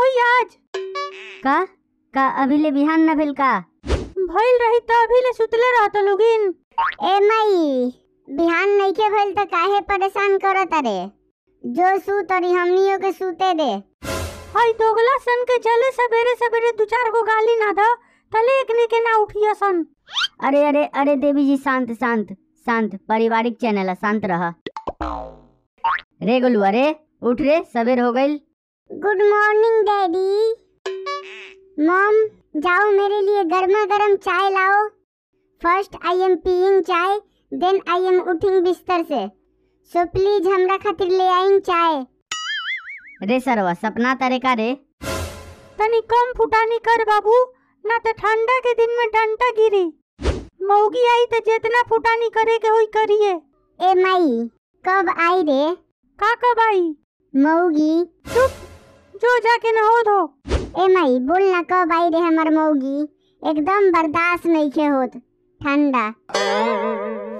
होई आज का का अभी ले बिहान ना भेल का भइल रही त अभी ले सुतले रहत लोगिन ए माई बिहान नहीं के भइल त काहे परेशान करत रे जो सूत और हमनियो के सुते दे हई दोगला तो सन के चले सवेरे सवेरे दो चार को गाली ना दो तले एक ने के ना उठिया सन अरे अरे अरे देवी जी शांत शांत शांत पारिवारिक चैनल शांत रहा रे गोलू अरे उठ रे सवेर हो गई गुड मॉर्निंग डैडी मॉम जाओ मेरे लिए गर्मा गर्म चाय लाओ first I am peeing chai then I am उठिंग बिस्तर से सो प्लीज हमरा खातिर ले आई चाय रे सरवा सपना तारे का रे तनी कम फुटानी कर बाबू ना तो ठंडा के दिन में डंटा गिरी मौगी आई तो जितना फुटानी करे के होई करिए ए माई कब आई रे का कब आई मौगी चुप जो जाके नहो धो ए मई बोल ना कब भाई रे हमर मौगी एकदम बर्दाश्त नहीं के होत ठंडा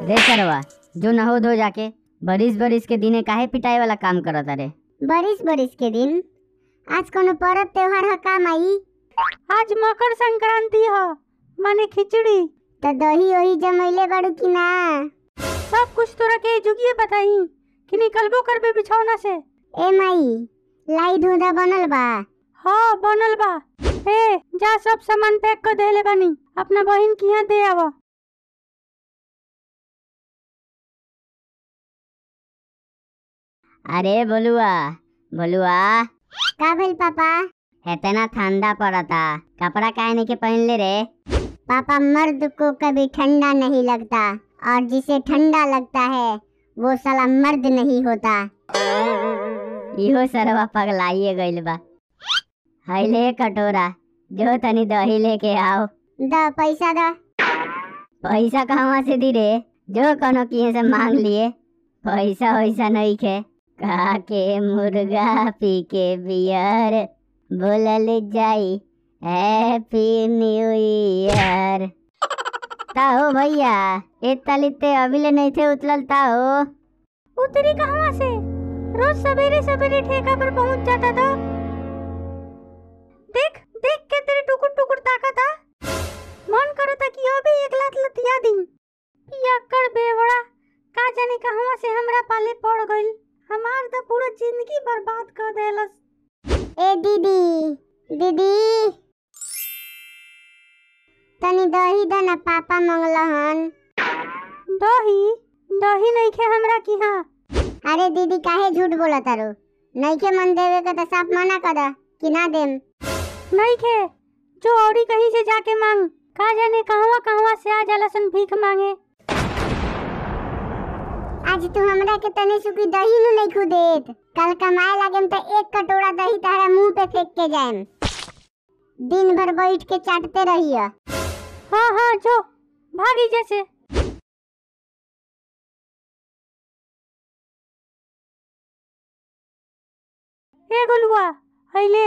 रे सरवा जो नहो धो जाके बरिस बरिस के दिने काहे पिटाई वाला काम करत रे बरिस बरिस के दिन आज कोनो परब त्योहार ह का माई आज मकर संक्रांति ह माने खिचड़ी त दही ओही जमैले बड़ू की ना सब कुछ तोरा के जुगिए बताई कि निकलबो करबे बिछौना से ए माई लाई धुंधा बनल बा हाँ बनल बा ए जा सब सामान पैक कर देले बानी अपना बहन के यहाँ दे आवा अरे बोलुआ बोलुआ का भेल पापा हेतना ठंडा पड़ता कपड़ा काहे के पहन ले रे पापा मर्द को कभी ठंडा नहीं लगता और जिसे ठंडा लगता है वो साला मर्द नहीं होता इहो सरवा पगलाइए गइल बा हइले कटोरा जो तनी दही लेके आओ द पैसा द पैसा कहवा से दी रे जो कनो किए से मांग लिए पैसा वैसा नहीं खे कहा के मुर्गा पी के बियर बोलल जाई हैप्पी न्यू ईयर ताओ भैया इतना लिते अभी ले नहीं थे उतलल ताओ उतरी कहवा से रोज सवेरे सवेरे ठेका पर पहुंच जाता था देख देख के तेरे टुकुर टुकुर ताका था मन करो था कि अभी एक लात लतिया दी यक्कड़ बेवड़ा का जाने कहां से हमरा पाले पड़ गई हमार तो पूरा जिंदगी बर्बाद कर देलस ए दीदी दीदी तनी दही दा ना पापा मंगला हन दही दही नहीं खे हमरा की हां अरे दीदी काहे झूठ बोला तारो नहीं के मन देवे का त साफ मना कदा कि ना देम नहीं के जो औरी कहीं से जाके मांग का जाने कहवा कहवा से आ जाला सन भीख मांगे आज तू हमरा के तने सुखी दही नु नहीं खु देत कल कमाए लागेम त एक कटोरा दही तारा मुंह पे फेंक के जाएम दिन भर बैठ के चाटते रहिया हां हां जो भागी जैसे हुआ अहिले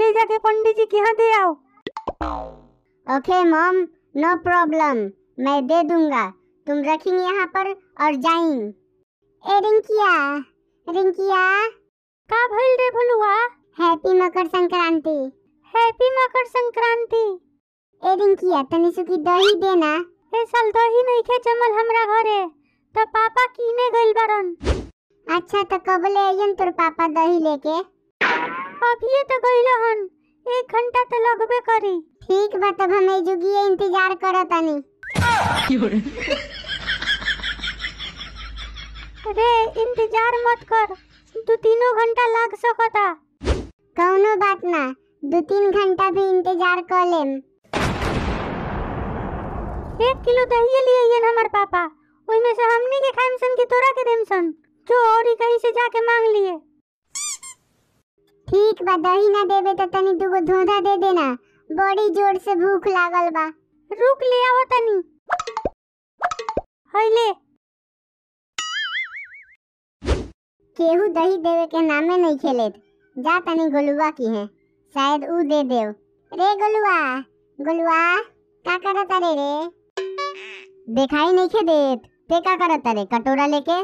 ले जाके पंडित जी के यहाँ दे आओ ओके मॉम नो प्रॉब्लम मैं दे दूंगा तुम रखेंगे यहाँ पर और जाएंगे ए रिंकिया रिंकिया का भइल रे भलुआ हैप्पी मकर संक्रांति हैप्पी मकर संक्रांति ए रिंकिया तनी सुखी दही देना ए साल दही नहीं खे जमल हमरा घरे तो पापा कीने गइल बरन अच्छा तो कब ले आइयन तोर पापा दही लेके ये तो गई लहन एक घंटा तो लगबे करी ठीक बा तब हम जुगिए इंतजार करत तनी अरे इंतजार मत कर दो तीनों घंटा लग सकता कौनो बात ना दो तीन घंटा भी इंतजार कर लेम एक किलो दही लिए ये हमर पापा उसमें से हमनी के खाइम सन के तोरा के देम सन जो और कहीं से जाके मांग लिए ठीक बा दही ना देबे त तनी दुगो धोधा दे देना बड़ी जोर से भूख लागल बा रुक ले आवो तनी होई ले केहू दही देवे के नामे नहीं खेलेत जा तनी गोलुआ की है शायद ऊ दे देव रे गोलुआ गोलुआ का करत रे रे दिखाई नहीं खे देत ते का करत रे कटोरा लेके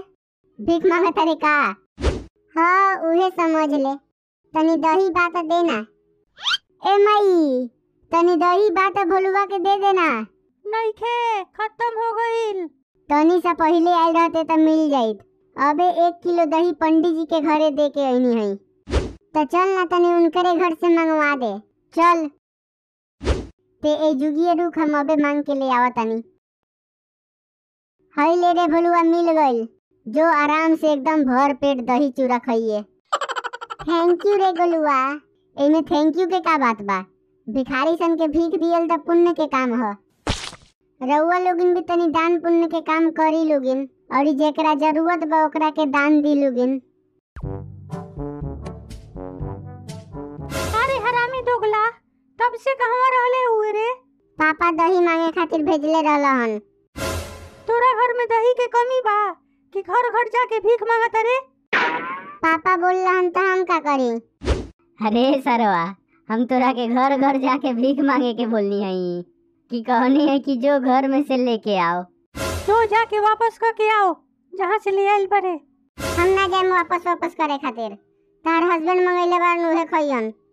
भीख मांगत रे का हां उहे समझ ले तनी दही बात देना ए मई तनी दही बात भोलुआ के दे देना नहीं खे खत्म हो गई तनी सा पहले आइल रहते त मिल जाइत अबे एक किलो दही पंडित जी के घरे दे के अनी है तो चल ना तनी उनकरे घर से मंगवा दे चल ते ए जुगिए रुख हम अबे मांग के ले आवा तनी हाय ले रे भलुआ मिल गई जो आराम से एकदम भर पेट दही चूरा खाइए थैंक यू रे गलुआ एमे थैंक यू के का बात बा भिखारी सन के भीख दियल त पुण्य के काम ह रउवा लोगिन भी तनी दान पुण्य के काम करी लोगिन और जेकरा जरूरत बा ओकरा के दान दी लोगिन अरे हरामी दोगला तब से कहवा रहले हुए रे पापा दही मांगे खातिर भेजले रहलन तोरा घर में दही के कमी बा कि घर घर जाके भीख मांगत रे बोल रहा तो हम का करी अरे सरवा हम तोरा के घर घर जाके भीख मांगे के बोलनी है कि कहनी है कि जो घर में से लेके आओ तो जाके वापस करके आओ जहाँ से ले आयल बरे हम ना जाए वापस वापस करे खातिर तार हस्बैंड मंगेले बार उहे खइयन